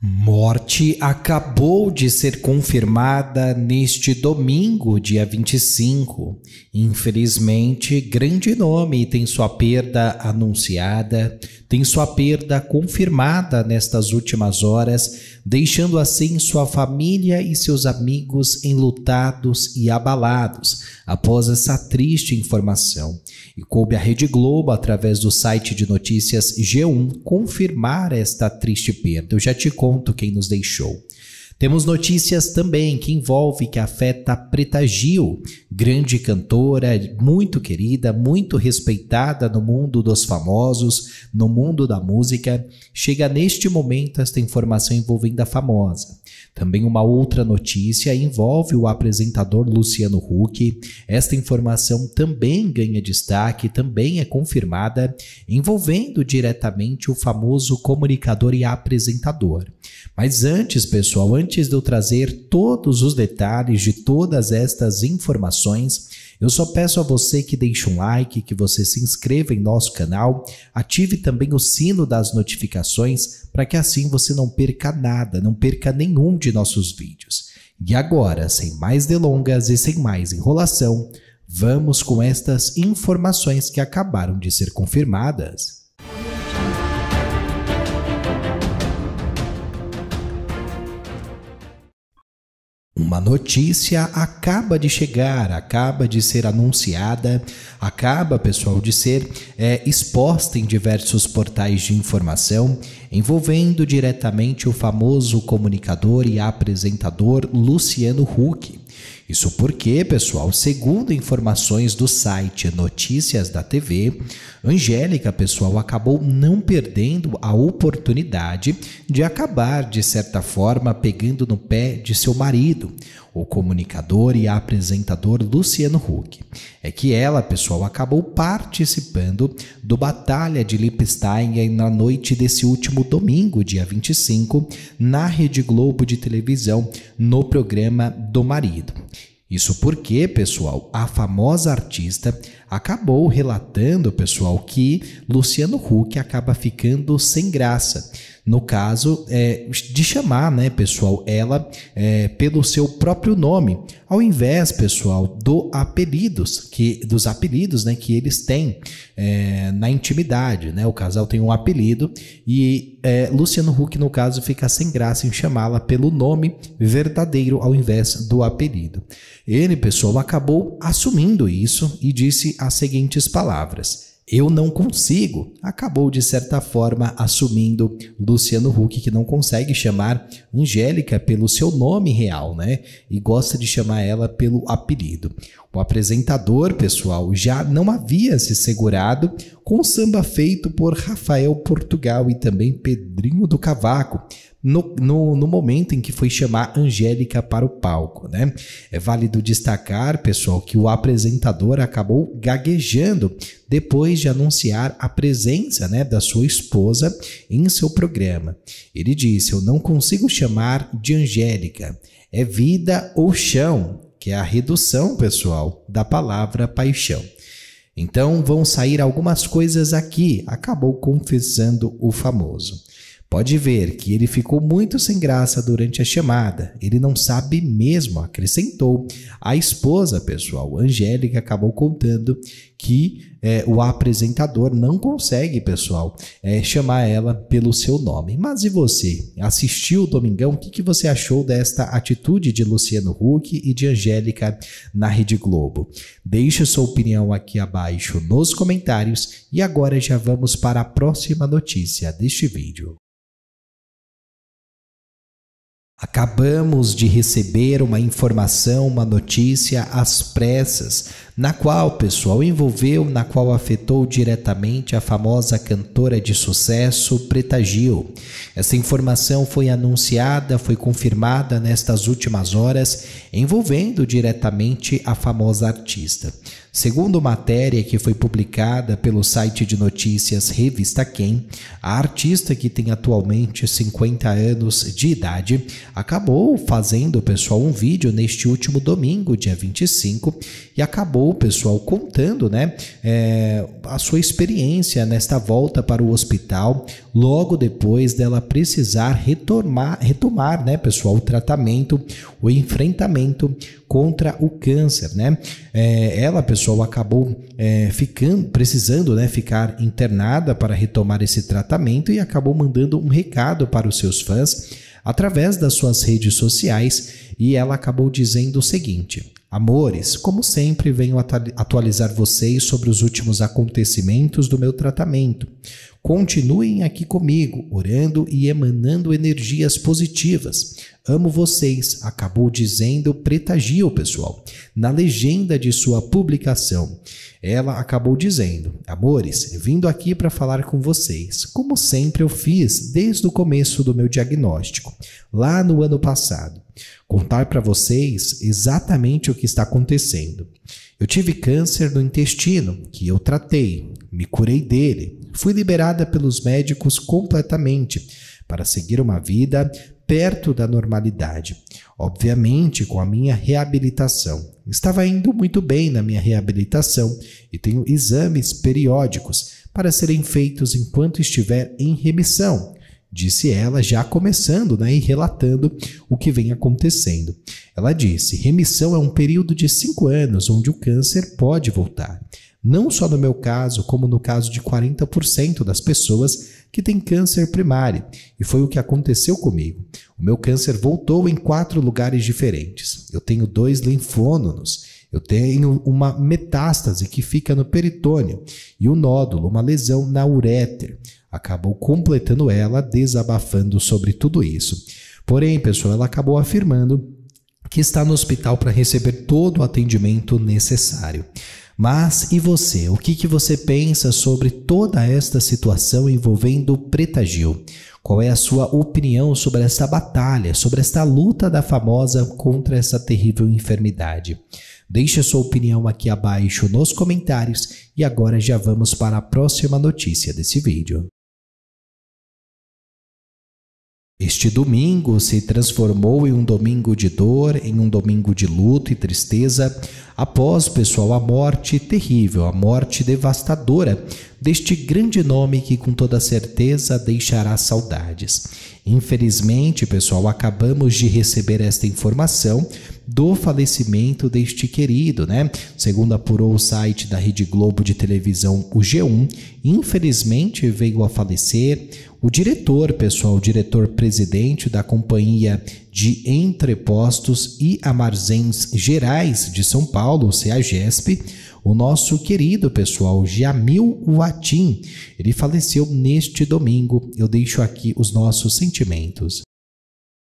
Morte acabou de ser confirmada neste domingo, dia 25. Infelizmente, grande nome tem sua perda anunciada, tem sua perda confirmada nestas últimas horas, deixando assim sua família e seus amigos enlutados e abalados após essa triste informação. E coube à Rede Globo, através do site de notícias G1, confirmar esta triste perda. Eu já te conto conto quem nos deixou. Temos notícias também que envolve que afeta a Preta Gil, grande cantora, muito querida, muito respeitada no mundo dos famosos, no mundo da música. Chega neste momento esta informação envolvendo a famosa. Também uma outra notícia envolve o apresentador Luciano Huck. Esta informação também ganha destaque, também é confirmada, envolvendo diretamente o famoso comunicador e apresentador. Mas antes, pessoal, antes de eu trazer todos os detalhes de todas estas informações, eu só peço a você que deixe um like, que você se inscreva em nosso canal, ative também o sino das notificações para que assim você não perca nada, não perca nenhum de nossos vídeos. E agora, sem mais delongas e sem mais enrolação, vamos com estas informações que acabaram de ser confirmadas. Uma notícia acaba de chegar, acaba de ser anunciada, acaba, pessoal, de ser é, exposta em diversos portais de informação, envolvendo diretamente o famoso comunicador e apresentador Luciano Huck, isso porque, pessoal, segundo informações do site Notícias da TV, Angélica, pessoal, acabou não perdendo a oportunidade de acabar, de certa forma, pegando no pé de seu marido, o comunicador e apresentador Luciano Huck. É que ela, pessoal, acabou participando do Batalha de Lipstein na noite desse último domingo, dia 25, na Rede Globo de televisão, no programa do marido. Isso porque, pessoal, a famosa artista acabou relatando, pessoal, que Luciano Huck acaba ficando sem graça. No caso, é, de chamar, né, pessoal, ela é, pelo seu próprio nome, ao invés, pessoal, do apelidos que dos apelidos, né, que eles têm é, na intimidade, né? O casal tem um apelido e é, Luciano Huck, no caso, fica sem graça em chamá-la pelo nome verdadeiro ao invés do apelido. Ele, pessoal, acabou assumindo isso e disse as seguintes palavras: Eu não consigo. Acabou, de certa forma, assumindo Luciano Huck, que não consegue chamar Angélica pelo seu nome real, né? E gosta de chamar ela pelo apelido. O apresentador, pessoal, já não havia se segurado com o samba feito por Rafael Portugal e também Pedrinho do Cavaco no, no, no, momento em que foi chamar Angélica para o palco. Né? É válido destacar, pessoal, que o apresentador acabou gaguejando depois de anunciar a presença né, da sua esposa em seu programa. Ele disse: Eu não consigo chamar de Angélica. É vida ou chão, que é a redução, pessoal, da palavra paixão. Então vão sair algumas coisas aqui, acabou confessando o famoso. Pode ver que ele ficou muito sem graça durante a chamada. Ele não sabe mesmo, acrescentou. A esposa, pessoal, Angélica, acabou contando que é, o apresentador não consegue, pessoal, é, chamar ela pelo seu nome. Mas e você? Assistiu o Domingão? O que, que você achou desta atitude de Luciano Huck e de Angélica na Rede Globo? Deixe sua opinião aqui abaixo nos comentários e agora já vamos para a próxima notícia deste vídeo. Acabamos de receber uma informação, uma notícia às pressas, na qual o pessoal envolveu, na qual afetou diretamente a famosa cantora de sucesso Preta Gil. Essa informação foi anunciada, foi confirmada nestas últimas horas, envolvendo diretamente a famosa artista. Segundo matéria que foi publicada pelo site de notícias Revista Quem, a artista que tem atualmente 50 anos de idade acabou fazendo, pessoal, um vídeo neste último domingo, dia 25, e acabou, pessoal, contando né, é, a sua experiência nesta volta para o hospital, logo depois dela precisar retomar, retomar né, pessoal, o tratamento, o enfrentamento contra o câncer, né? É, ela, pessoal, acabou é, ficando, precisando, né, ficar internada para retomar esse tratamento e acabou mandando um recado para os seus fãs através das suas redes sociais e ela acabou dizendo o seguinte: Amores, como sempre, venho atualizar vocês sobre os últimos acontecimentos do meu tratamento. Continuem aqui comigo, orando e emanando energias positivas. Amo vocês, acabou dizendo Preta Gil, pessoal, na legenda de sua publicação. Ela acabou dizendo: Amores, vindo aqui para falar com vocês, como sempre eu fiz desde o começo do meu diagnóstico, lá no ano passado, contar para vocês exatamente o que está acontecendo. Eu tive câncer no intestino, que eu tratei, me curei dele. Fui liberada pelos médicos completamente para seguir uma vida perto da normalidade. Obviamente, com a minha reabilitação. Estava indo muito bem na minha reabilitação e tenho exames periódicos para serem feitos enquanto estiver em remissão, disse ela, já começando né, e relatando o que vem acontecendo. Ela disse: remissão é um período de cinco anos onde o câncer pode voltar não só no meu caso, como no caso de 40% das pessoas que têm câncer primário, e foi o que aconteceu comigo. O meu câncer voltou em quatro lugares diferentes. Eu tenho dois linfônodos, eu tenho uma metástase que fica no peritônio e um nódulo, uma lesão na uréter. Acabou completando ela, desabafando sobre tudo isso. Porém, pessoal, ela acabou afirmando que está no hospital para receber todo o atendimento necessário. Mas e você? O que, que você pensa sobre toda esta situação envolvendo Preta Gil? Qual é a sua opinião sobre esta batalha, sobre esta luta da famosa contra essa terrível enfermidade? Deixe a sua opinião aqui abaixo nos comentários e agora já vamos para a próxima notícia desse vídeo. Este domingo se transformou em um domingo de dor, em um domingo de luto e tristeza, após, pessoal, a morte terrível, a morte devastadora deste grande nome que com toda certeza deixará saudades. Infelizmente, pessoal, acabamos de receber esta informação do falecimento deste querido, né? Segundo apurou o site da Rede Globo de televisão, o G1, infelizmente veio a falecer o diretor, pessoal, o diretor-presidente da Companhia de Entrepostos e Armazéns Gerais de São Paulo, CEAGESP, o nosso querido pessoal Jamil Watim, ele faleceu neste domingo. Eu deixo aqui os nossos sentimentos.